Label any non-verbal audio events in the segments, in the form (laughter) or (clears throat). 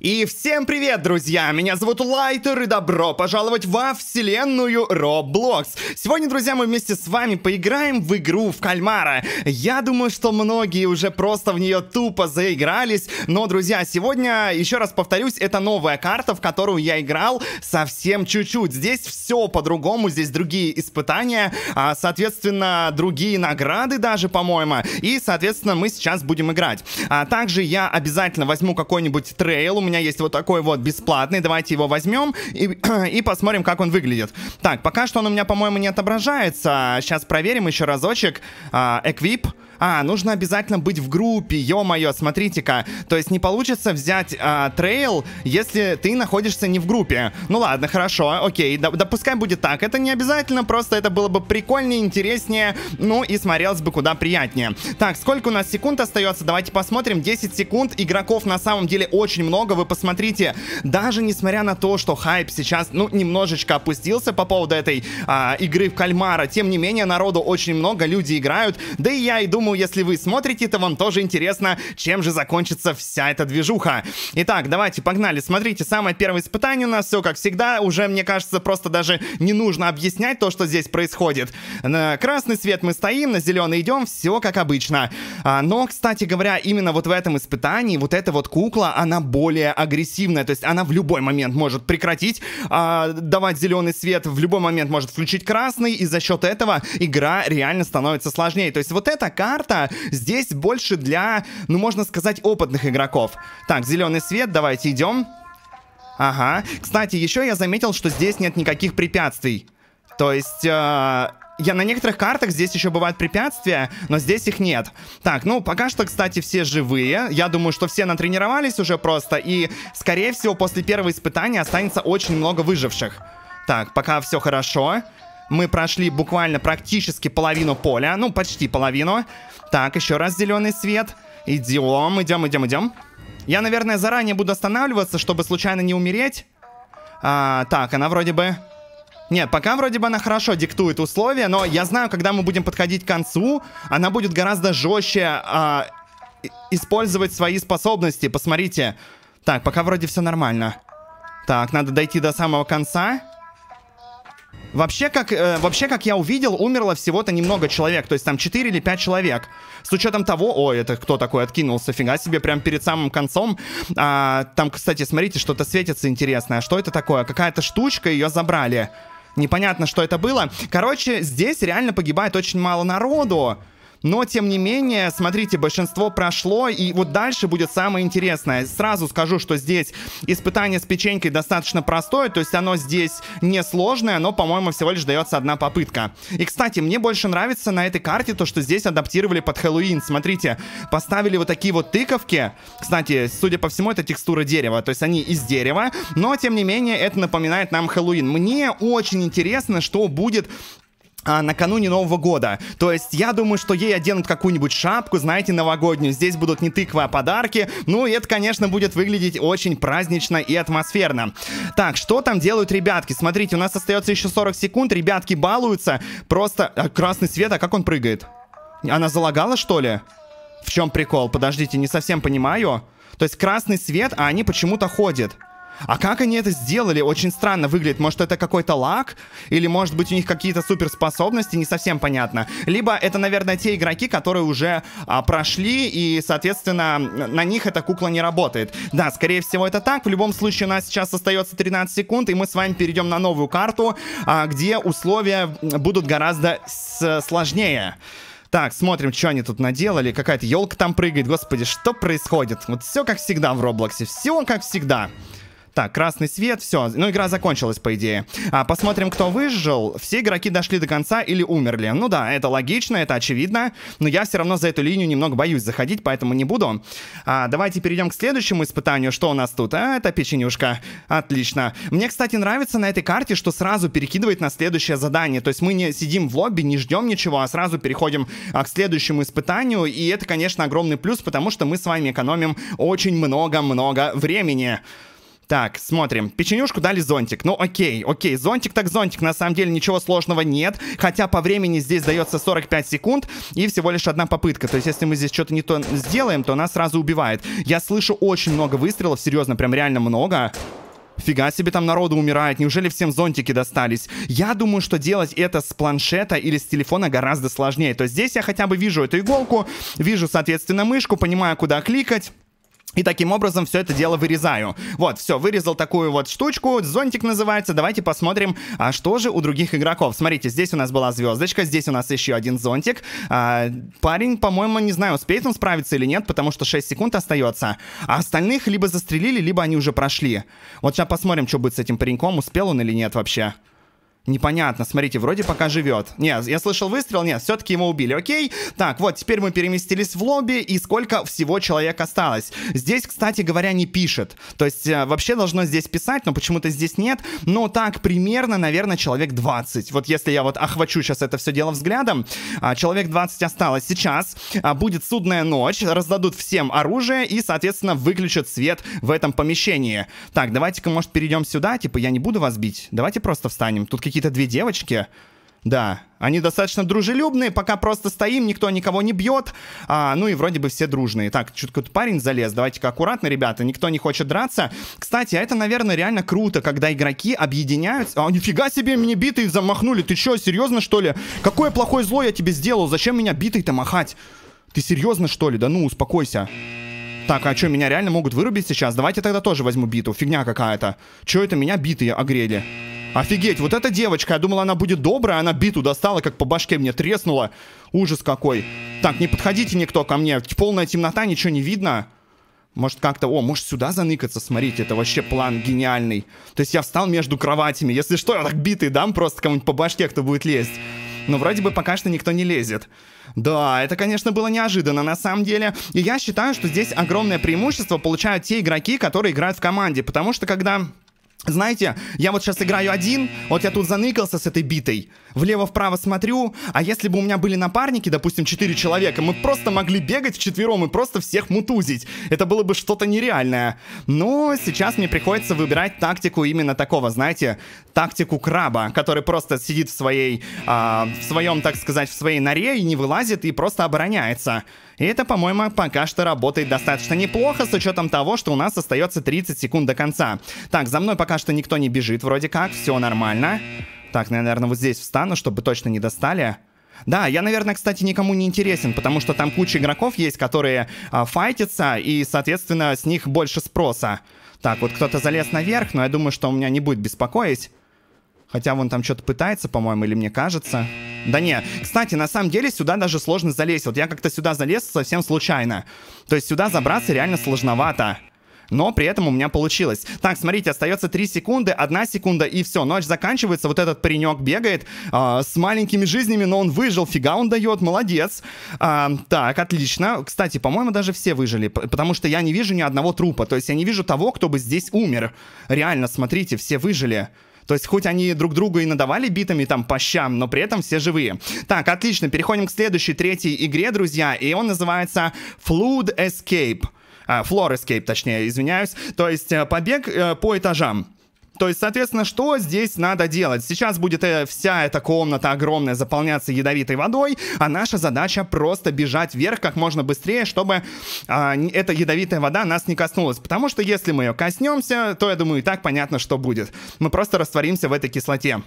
И всем привет, друзья! Меня зовут Лайтер, и добро пожаловать во вселенную Roblox. Сегодня, друзья, мы вместе с вами поиграем в игру в кальмара. Я думаю, что многие уже просто в нее тупо заигрались, но, друзья, сегодня, еще раз повторюсь, это новая карта, в которую я играл совсем чуть-чуть. Здесь все по-другому, здесь другие испытания, а, соответственно, другие награды даже, по-моему, и, соответственно, мы сейчас будем играть. А также я обязательно возьму какой-нибудь трейл, у меня есть вот такой вот бесплатный. Давайте его возьмем и, (clears throat) и посмотрим, как он выглядит. Так, пока что он у меня, по-моему, не отображается. Сейчас проверим еще разочек. Эквип. А, uh, а, нужно обязательно быть в группе, ё-моё, смотрите-ка. То есть не получится взять а, трейл, если ты находишься не в группе. Ну ладно, хорошо, окей, да, да пускай будет так. Это не обязательно, просто это было бы прикольнее, интереснее, ну и смотрелось бы куда приятнее. Так, сколько у нас секунд остается? Давайте посмотрим. 10 секунд. Игроков на самом деле очень много, вы посмотрите. Даже несмотря на то, что хайп сейчас, ну, немножечко опустился по поводу этой а, игры в кальмара, тем не менее народу очень много, люди играют. Да и я иду думаю, если вы смотрите, то вам тоже интересно, чем же закончится вся эта движуха. Итак, давайте, погнали. Смотрите, самое первое испытание у нас, все как всегда, уже, мне кажется, просто даже не нужно объяснять то, что здесь происходит. На красный свет мы стоим, на зеленый идем, все как обычно. А, но, кстати говоря, именно вот в этом испытании вот эта вот кукла, она более агрессивная, то есть она в любой момент может прекратить а, давать зеленый свет, в любой момент может включить красный, и за счет этого игра реально становится сложнее. То есть вот это как карта здесь больше для, ну, можно сказать, опытных игроков. Так, зеленый свет, давайте идем. Ага. Кстати, еще я заметил, что здесь нет никаких препятствий. То есть... Э я на некоторых картах здесь еще бывают препятствия, но здесь их нет. Так, ну, пока что, кстати, все живые. Я думаю, что все натренировались уже просто. И, скорее всего, после первого испытания останется очень много выживших. Так, пока все хорошо. Мы прошли буквально практически половину поля. Ну, почти половину. Так, еще раз зеленый свет. Идем, идем, идем, идем. Я, наверное, заранее буду останавливаться, чтобы случайно не умереть. А, так, она вроде бы... Нет, пока вроде бы она хорошо диктует условия, но я знаю, когда мы будем подходить к концу, она будет гораздо жестче а, использовать свои способности. Посмотрите. Так, пока вроде все нормально. Так, надо дойти до самого конца. Вообще как, э, вообще, как я увидел, умерло всего-то немного человек. То есть там 4 или 5 человек. С учетом того... Ой, это кто такой откинулся? Фига себе, прям перед самым концом. А, там, кстати, смотрите, что-то светится интересное. Что это такое? Какая-то штучка, ее забрали. Непонятно, что это было. Короче, здесь реально погибает очень мало народу. Но, тем не менее, смотрите, большинство прошло, и вот дальше будет самое интересное. Сразу скажу, что здесь испытание с печенькой достаточно простое, то есть оно здесь несложное, но, по-моему, всего лишь дается одна попытка. И, кстати, мне больше нравится на этой карте то, что здесь адаптировали под Хэллоуин. Смотрите, поставили вот такие вот тыковки. Кстати, судя по всему, это текстура дерева, то есть они из дерева, но, тем не менее, это напоминает нам Хэллоуин. Мне очень интересно, что будет а, накануне Нового года. То есть я думаю, что ей оденут какую-нибудь шапку, знаете, новогоднюю. Здесь будут не тыквы, а подарки. Ну и это, конечно, будет выглядеть очень празднично и атмосферно. Так, что там делают ребятки? Смотрите, у нас остается еще 40 секунд. Ребятки балуются. Просто... А, красный свет, а как он прыгает? Она залагала, что ли? В чем прикол? Подождите, не совсем понимаю. То есть красный свет, а они почему-то ходят. А как они это сделали? Очень странно выглядит. Может, это какой-то лак? Или, может быть, у них какие-то суперспособности? Не совсем понятно. Либо это, наверное, те игроки, которые уже а, прошли, и, соответственно, на них эта кукла не работает. Да, скорее всего, это так. В любом случае, у нас сейчас остается 13 секунд, и мы с вами перейдем на новую карту, а, где условия будут гораздо сложнее. Так, смотрим, что они тут наделали. Какая-то елка там прыгает. Господи, что происходит? Вот все как всегда в Роблоксе. Все как всегда. Так, красный свет, все. Ну, игра закончилась, по идее. А, посмотрим, кто выжил. Все игроки дошли до конца или умерли. Ну да, это логично, это очевидно. Но я все равно за эту линию немного боюсь заходить, поэтому не буду. А, давайте перейдем к следующему испытанию. Что у нас тут? А, это печенюшка. Отлично. Мне, кстати, нравится на этой карте, что сразу перекидывает на следующее задание. То есть мы не сидим в лобби, не ждем ничего, а сразу переходим а, к следующему испытанию. И это, конечно, огромный плюс, потому что мы с вами экономим очень много-много времени. Так, смотрим. Печенюшку дали зонтик. Ну, окей, окей. Зонтик так зонтик. На самом деле ничего сложного нет. Хотя по времени здесь дается 45 секунд и всего лишь одна попытка. То есть, если мы здесь что-то не то сделаем, то нас сразу убивает. Я слышу очень много выстрелов. Серьезно, прям реально много. Фига себе там народу умирает, неужели всем зонтики достались? Я думаю, что делать это с планшета или с телефона гораздо сложнее. То есть здесь я хотя бы вижу эту иголку, вижу, соответственно, мышку, понимаю, куда кликать. И таким образом все это дело вырезаю. Вот, все, вырезал такую вот штучку, зонтик называется. Давайте посмотрим, а что же у других игроков. Смотрите, здесь у нас была звездочка, здесь у нас еще один зонтик. А, парень, по-моему, не знаю, успеет он справиться или нет, потому что 6 секунд остается. А остальных либо застрелили, либо они уже прошли. Вот сейчас посмотрим, что будет с этим пареньком, успел он или нет вообще. Непонятно, смотрите, вроде пока живет. Нет, я слышал выстрел, нет, все-таки его убили, окей? Так, вот, теперь мы переместились в лобби, и сколько всего человек осталось. Здесь, кстати говоря, не пишет. То есть, э, вообще должно здесь писать, но почему-то здесь нет. Но ну, так, примерно, наверное, человек 20. Вот если я вот охвачу сейчас это все дело взглядом, а, человек 20 осталось. Сейчас а, будет судная ночь, раздадут всем оружие и, соответственно, выключат свет в этом помещении. Так, давайте-ка, может, перейдем сюда, типа, я не буду вас бить. Давайте просто встанем. Тут какие какие-то две девочки. Да, они достаточно дружелюбные, пока просто стоим, никто никого не бьет. А, ну и вроде бы все дружные. Так, чуть какой-то парень залез, давайте-ка аккуратно, ребята, никто не хочет драться. Кстати, а это, наверное, реально круто, когда игроки объединяются. А, нифига себе, мне битой замахнули, ты что, серьезно что ли? Какое плохое зло я тебе сделал, зачем меня битой-то махать? Ты серьезно что ли? Да ну, успокойся. Так, а что, меня реально могут вырубить сейчас? Давайте тогда тоже возьму биту. Фигня какая-то. Чё это меня битые огрели? Офигеть, вот эта девочка, я думал, она будет добрая, она биту достала, как по башке мне треснула. Ужас какой. Так, не подходите никто ко мне, полная темнота, ничего не видно. Может как-то, о, может сюда заныкаться, смотрите, это вообще план гениальный. То есть я встал между кроватями, если что, я так битый дам просто кому-нибудь по башке, кто будет лезть. Но вроде бы пока что никто не лезет. Да, это, конечно, было неожиданно на самом деле. И я считаю, что здесь огромное преимущество получают те игроки, которые играют в команде. Потому что когда знаете, я вот сейчас играю один, вот я тут заныкался с этой битой, влево-вправо смотрю, а если бы у меня были напарники, допустим, 4 человека, мы просто могли бегать вчетвером и просто всех мутузить. Это было бы что-то нереальное. Но сейчас мне приходится выбирать тактику именно такого, знаете, тактику краба, который просто сидит в своей, а, в своем, так сказать, в своей норе и не вылазит и просто обороняется. И это, по-моему, пока что работает достаточно неплохо, с учетом того, что у нас остается 30 секунд до конца. Так, за мной пока что никто не бежит вроде как, все нормально. Так, ну наверное, вот здесь встану, чтобы точно не достали. Да, я, наверное, кстати, никому не интересен, потому что там куча игроков есть, которые а, файтятся, и, соответственно, с них больше спроса. Так, вот кто-то залез наверх, но я думаю, что у меня не будет беспокоить. Хотя вон там что-то пытается, по-моему, или мне кажется. Да не. Кстати, на самом деле сюда даже сложно залезть. Вот я как-то сюда залез совсем случайно. То есть сюда забраться реально сложновато. Но при этом у меня получилось. Так, смотрите, остается 3 секунды, 1 секунда и все. Ночь заканчивается, вот этот паренек бегает э, с маленькими жизнями, но он выжил. Фига он дает, молодец. Э, так, отлично. Кстати, по-моему, даже все выжили, потому что я не вижу ни одного трупа. То есть я не вижу того, кто бы здесь умер. Реально, смотрите, все выжили. То есть хоть они друг другу и надавали битами там по щам, но при этом все живые. Так, отлично, переходим к следующей, третьей игре, друзья, и он называется Flood Escape. А, Floor Escape, точнее, извиняюсь. То есть э, побег э, по этажам. То есть, соответственно, что здесь надо делать? Сейчас будет э, вся эта комната огромная заполняться ядовитой водой, а наша задача просто бежать вверх как можно быстрее, чтобы а, эта ядовитая вода нас не коснулась. Потому что если мы ее коснемся, то, я думаю, и так понятно, что будет. Мы просто растворимся в этой кислоте.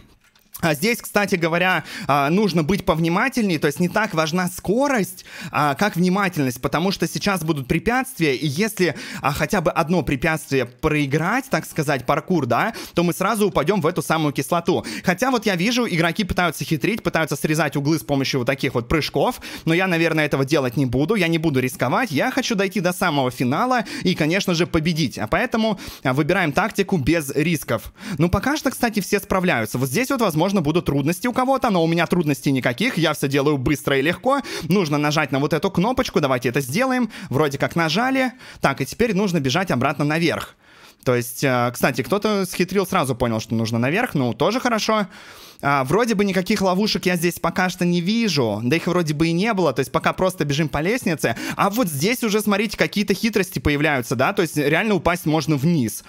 А здесь, кстати говоря, а, нужно быть повнимательнее, то есть не так важна скорость, а, как внимательность, потому что сейчас будут препятствия, и если а, хотя бы одно препятствие проиграть, так сказать, паркур, да, то мы сразу упадем в эту самую кислоту. Хотя вот я вижу, игроки пытаются хитрить, пытаются срезать углы с помощью вот таких вот прыжков, но я, наверное, этого делать не буду, я не буду рисковать, я хочу дойти до самого финала и, конечно же, победить, а поэтому выбираем тактику без рисков. Ну, пока что, кстати, все справляются. Вот здесь вот, возможно, возможно, будут трудности у кого-то, но у меня трудностей никаких, я все делаю быстро и легко. Нужно нажать на вот эту кнопочку, давайте это сделаем. Вроде как нажали. Так, и теперь нужно бежать обратно наверх. То есть, э, кстати, кто-то схитрил, сразу понял, что нужно наверх, ну, тоже хорошо. А, вроде бы никаких ловушек я здесь пока что не вижу, да их вроде бы и не было, то есть пока просто бежим по лестнице, а вот здесь уже, смотрите, какие-то хитрости появляются, да, то есть реально упасть можно вниз.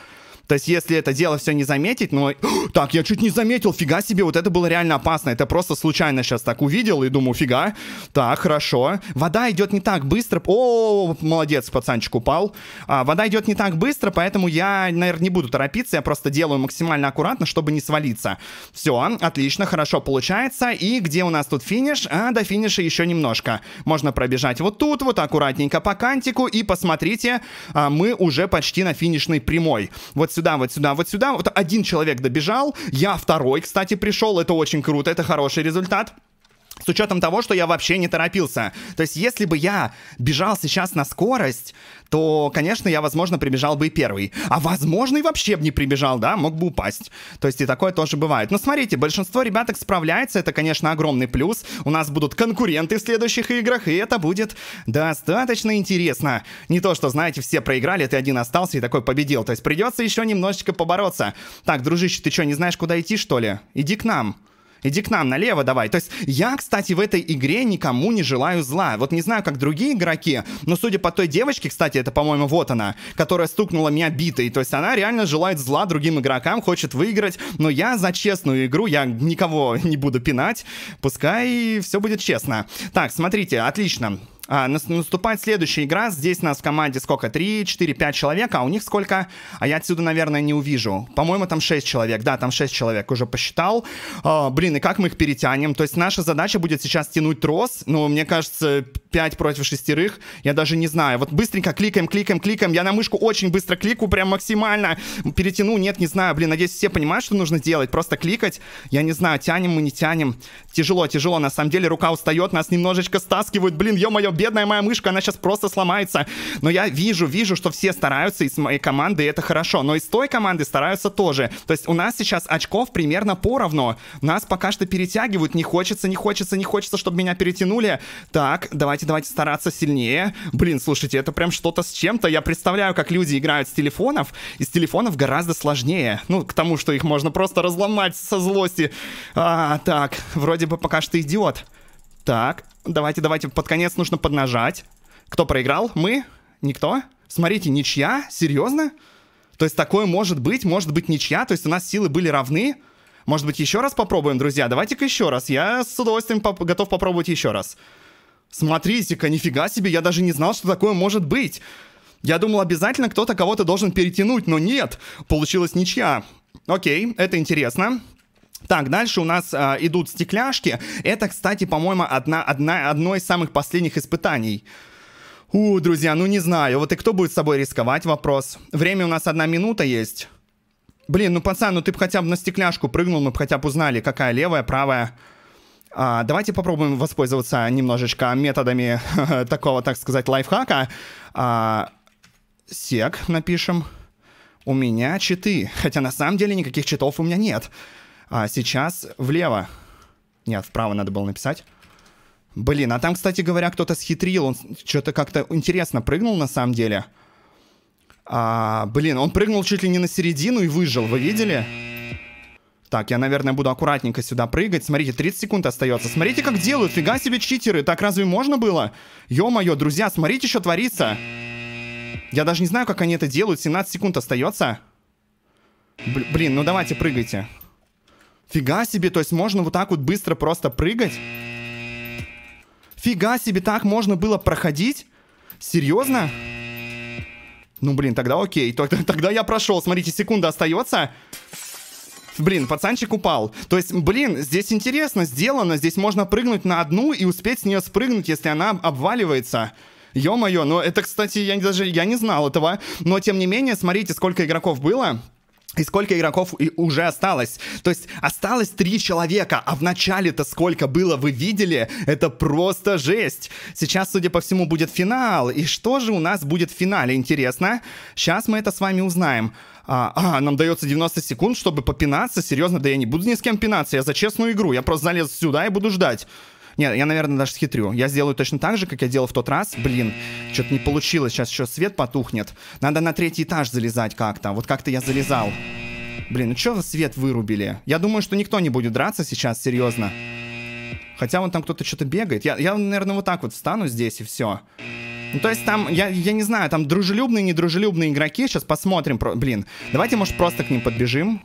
То есть, если это дело все не заметить, но ну, (gasps) так, я чуть не заметил, фига себе, вот это было реально опасно. Это просто случайно сейчас так увидел и думаю, фига. Так, хорошо. Вода идет не так быстро. О, молодец, пацанчик упал. А, вода идет не так быстро, поэтому я, наверное, не буду торопиться. Я просто делаю максимально аккуратно, чтобы не свалиться. Все, отлично, хорошо получается. И где у нас тут финиш? А, до финиша еще немножко. Можно пробежать вот тут, вот аккуратненько по кантику. И посмотрите, а, мы уже почти на финишной прямой. Вот сюда, вот сюда, вот сюда. Вот один человек добежал, я второй, кстати, пришел. Это очень круто, это хороший результат с учетом того, что я вообще не торопился. То есть, если бы я бежал сейчас на скорость, то, конечно, я, возможно, прибежал бы и первый. А, возможно, и вообще бы не прибежал, да, мог бы упасть. То есть, и такое тоже бывает. Но смотрите, большинство ребяток справляется, это, конечно, огромный плюс. У нас будут конкуренты в следующих играх, и это будет достаточно интересно. Не то, что, знаете, все проиграли, ты один остался и такой победил. То есть, придется еще немножечко побороться. Так, дружище, ты что, не знаешь, куда идти, что ли? Иди к нам. Иди к нам налево давай. То есть я, кстати, в этой игре никому не желаю зла. Вот не знаю, как другие игроки, но судя по той девочке, кстати, это, по-моему, вот она, которая стукнула меня битой. То есть она реально желает зла другим игрокам, хочет выиграть. Но я за честную игру, я никого (laughs) не буду пинать. Пускай все будет честно. Так, смотрите, отлично. А, наступает следующая игра. Здесь нас в команде сколько? 3, 4, 5 человек. А у них сколько? А я отсюда, наверное, не увижу. По-моему, там 6 человек. Да, там 6 человек. Уже посчитал. А, блин, и как мы их перетянем? То есть наша задача будет сейчас тянуть трос. Ну, мне кажется, 5 против шестерых. Я даже не знаю. Вот быстренько кликаем, кликаем, кликаем. Я на мышку очень быстро кликаю, прям максимально. Перетяну, нет, не знаю. Блин, надеюсь, все понимают, что нужно делать. Просто кликать. Я не знаю, тянем мы, не тянем. Тяжело, тяжело. На самом деле рука устает, нас немножечко стаскивают. Блин, ё-моё, бедная моя мышка, она сейчас просто сломается. Но я вижу, вижу, что все стараются из моей команды, и это хорошо. Но из той команды стараются тоже. То есть у нас сейчас очков примерно поровну. Нас пока что перетягивают. Не хочется, не хочется, не хочется, чтобы меня перетянули. Так, давай давайте, давайте стараться сильнее. Блин, слушайте, это прям что-то с чем-то. Я представляю, как люди играют с телефонов, и с телефонов гораздо сложнее. Ну, к тому, что их можно просто разломать со злости. А, так, вроде бы пока что идет. Так, давайте, давайте, под конец нужно поднажать. Кто проиграл? Мы? Никто? Смотрите, ничья? Серьезно? То есть такое может быть, может быть ничья, то есть у нас силы были равны. Может быть, еще раз попробуем, друзья? Давайте-ка еще раз. Я с удовольствием поп готов попробовать еще раз. Смотрите-ка, нифига себе, я даже не знал, что такое может быть. Я думал, обязательно кто-то кого-то должен перетянуть, но нет, получилось ничья. Окей, это интересно. Так, дальше у нас э, идут стекляшки. Это, кстати, по-моему, одна, одна, одно из самых последних испытаний. У, друзья, ну не знаю. Вот и кто будет с собой рисковать, вопрос. Время у нас одна минута есть. Блин, ну пацан, ну ты бы хотя бы на стекляшку прыгнул, мы бы хотя бы узнали, какая левая, правая. А, давайте попробуем воспользоваться немножечко методами (laughs) такого, так сказать, лайфхака. А, сек напишем. У меня читы, хотя на самом деле никаких читов у меня нет. А сейчас влево. Нет, вправо надо было написать. Блин, а там, кстати говоря, кто-то схитрил. Он что-то как-то интересно прыгнул на самом деле. А, блин, он прыгнул чуть ли не на середину и выжил, вы видели? Так, я, наверное, буду аккуратненько сюда прыгать. Смотрите, 30 секунд остается. Смотрите, как делают. Фига себе читеры. Так разве можно было? Ё-моё, друзья, смотрите, что творится. Я даже не знаю, как они это делают. 17 секунд остается. блин, ну давайте прыгайте. Фига себе, то есть можно вот так вот быстро просто прыгать? Фига себе, так можно было проходить? Серьезно? Ну, блин, тогда окей. Тогда, (laughs) тогда я прошел. Смотрите, секунда остается. Блин, пацанчик упал. То есть, блин, здесь интересно сделано, здесь можно прыгнуть на одну и успеть с нее спрыгнуть, если она обваливается. Ё-моё, но это, кстати, я даже я не знал этого. Но, тем не менее, смотрите, сколько игроков было. И сколько игроков и уже осталось? То есть осталось три человека, а в начале-то сколько было, вы видели? Это просто жесть. Сейчас, судя по всему, будет финал. И что же у нас будет в финале, интересно? Сейчас мы это с вами узнаем а, а, нам дается 90 секунд, чтобы попинаться, серьезно, да я не буду ни с кем пинаться, я за честную игру, я просто залез сюда и буду ждать. Нет, я, наверное, даже схитрю. Я сделаю точно так же, как я делал в тот раз. Блин, что-то не получилось. Сейчас еще свет потухнет. Надо на третий этаж залезать как-то. Вот как-то я залезал. Блин, ну что вы свет вырубили? Я думаю, что никто не будет драться сейчас, серьезно. Хотя вон там кто-то что-то бегает. Я, я, наверное, вот так вот встану здесь и все. Ну, то есть там, я, я не знаю, там дружелюбные, недружелюбные игроки. Сейчас посмотрим. Про... Блин, давайте, может, просто к ним подбежим.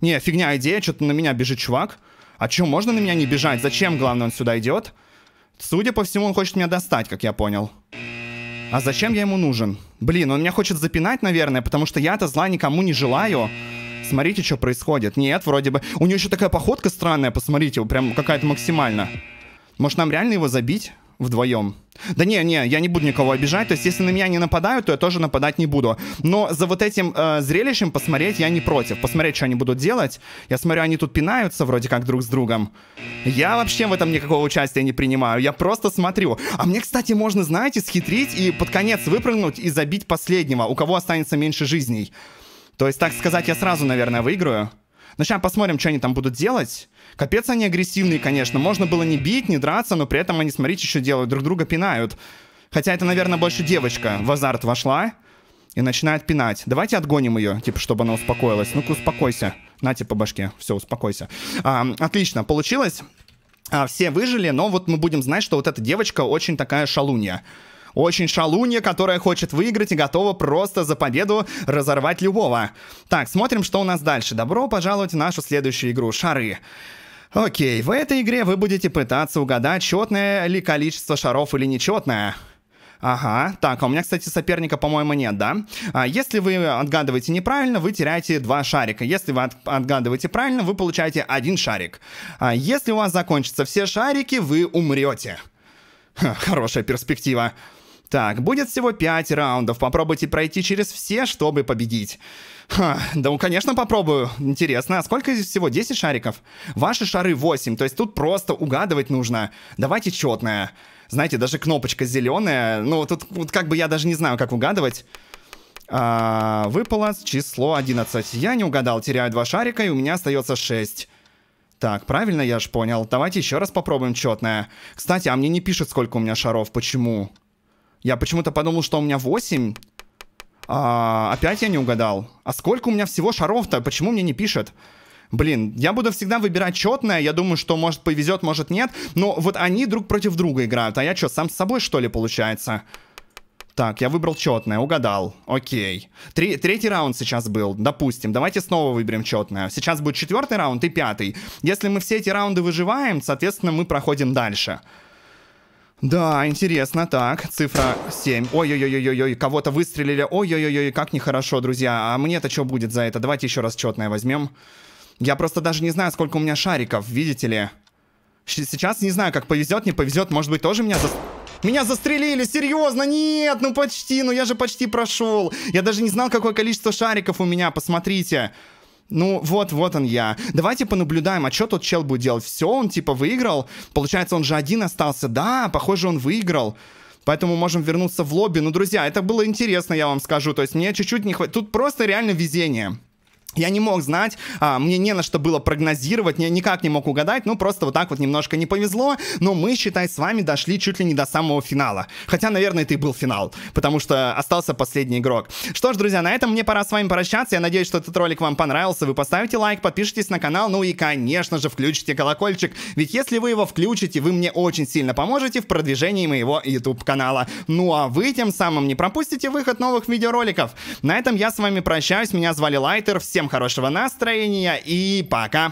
Не, фигня идея, что-то на меня бежит чувак. А чё, можно на меня не бежать? Зачем, главное, он сюда идет? Судя по всему, он хочет меня достать, как я понял. А зачем я ему нужен? Блин, он меня хочет запинать, наверное, потому что я-то зла никому не желаю. Смотрите, что происходит. Нет, вроде бы... У него еще такая походка странная, посмотрите, прям какая-то максимально. Может, нам реально его забить? вдвоем. Да не, не, я не буду никого обижать. То есть, если на меня не нападают, то я тоже нападать не буду. Но за вот этим э, зрелищем посмотреть я не против. Посмотреть, что они будут делать. Я смотрю, они тут пинаются вроде как друг с другом. Я вообще в этом никакого участия не принимаю. Я просто смотрю. А мне, кстати, можно, знаете, схитрить и под конец выпрыгнуть и забить последнего, у кого останется меньше жизней. То есть, так сказать, я сразу, наверное, выиграю. Но ну, сейчас посмотрим, что они там будут делать. Капец они агрессивные, конечно. Можно было не бить, не драться, но при этом они, смотрите, еще делают. Друг друга пинают. Хотя это, наверное, больше девочка в азарт вошла и начинает пинать. Давайте отгоним ее, типа, чтобы она успокоилась. Ну-ка, успокойся. На, по башке. Все, успокойся. А, отлично, получилось. А, все выжили, но вот мы будем знать, что вот эта девочка очень такая шалунья. Очень шалунья, которая хочет выиграть и готова просто за победу разорвать любого. Так, смотрим, что у нас дальше. Добро пожаловать в нашу следующую игру. Шары. Окей, в этой игре вы будете пытаться угадать, четное ли количество шаров или нечетное. Ага, так, а у меня, кстати, соперника, по-моему, нет, да? А, если вы отгадываете неправильно, вы теряете два шарика. Если вы от отгадываете правильно, вы получаете один шарик. А, если у вас закончатся все шарики, вы умрете. Ха, хорошая перспектива. Так, будет всего 5 раундов. Попробуйте пройти через все, чтобы победить. Ха, да, ну, конечно, попробую. Интересно, а сколько здесь всего? 10 шариков? Ваши шары 8, то есть тут просто угадывать нужно. Давайте четное. Знаете, даже кнопочка зеленая. Ну, тут вот как бы я даже не знаю, как угадывать. А, выпало число 11. Я не угадал, теряю 2 шарика, и у меня остается 6. Так, правильно я же понял. Давайте еще раз попробуем четное. Кстати, а мне не пишет, сколько у меня шаров. Почему? Почему? Я почему-то подумал, что у меня 8. А, опять я не угадал. А сколько у меня всего шаров-то? Почему мне не пишет? Блин, я буду всегда выбирать четное. Я думаю, что может повезет, может нет. Но вот они друг против друга играют. А я что, сам с собой, что ли, получается? Так, я выбрал четное, угадал. Окей. Три, третий раунд сейчас был, допустим. Давайте снова выберем четное. Сейчас будет четвертый раунд и пятый. Если мы все эти раунды выживаем, соответственно, мы проходим дальше. Дальше. Да, интересно. Так, цифра 7. Ой-ой-ой-ой-ой, кого-то выстрелили. Ой-ой-ой, как нехорошо, друзья. А мне-то что будет за это? Давайте еще раз четное возьмем. Я просто даже не знаю, сколько у меня шариков, видите ли. Сейчас не знаю, как повезет, не повезет. Может быть, тоже меня за... Меня застрелили, серьезно, нет, ну почти, ну я же почти прошел. Я даже не знал, какое количество шариков у меня, посмотрите. Посмотрите. Ну, вот, вот он я. Давайте понаблюдаем, а что тот чел будет делать? Все, он типа выиграл. Получается, он же один остался. Да, похоже, он выиграл. Поэтому можем вернуться в лобби. Ну, друзья, это было интересно, я вам скажу. То есть мне чуть-чуть не хватит. Тут просто реально везение. Я не мог знать, а, мне не на что было прогнозировать, я никак не мог угадать, ну просто вот так вот немножко не повезло, но мы, считай, с вами дошли чуть ли не до самого финала. Хотя, наверное, это и был финал, потому что остался последний игрок. Что ж, друзья, на этом мне пора с вами прощаться, я надеюсь, что этот ролик вам понравился, вы поставите лайк, подпишитесь на канал, ну и, конечно же, включите колокольчик, ведь если вы его включите, вы мне очень сильно поможете в продвижении моего YouTube-канала. Ну а вы тем самым не пропустите выход новых видеороликов. На этом я с вами прощаюсь, меня звали Лайтер, всем хорошего настроения и пока!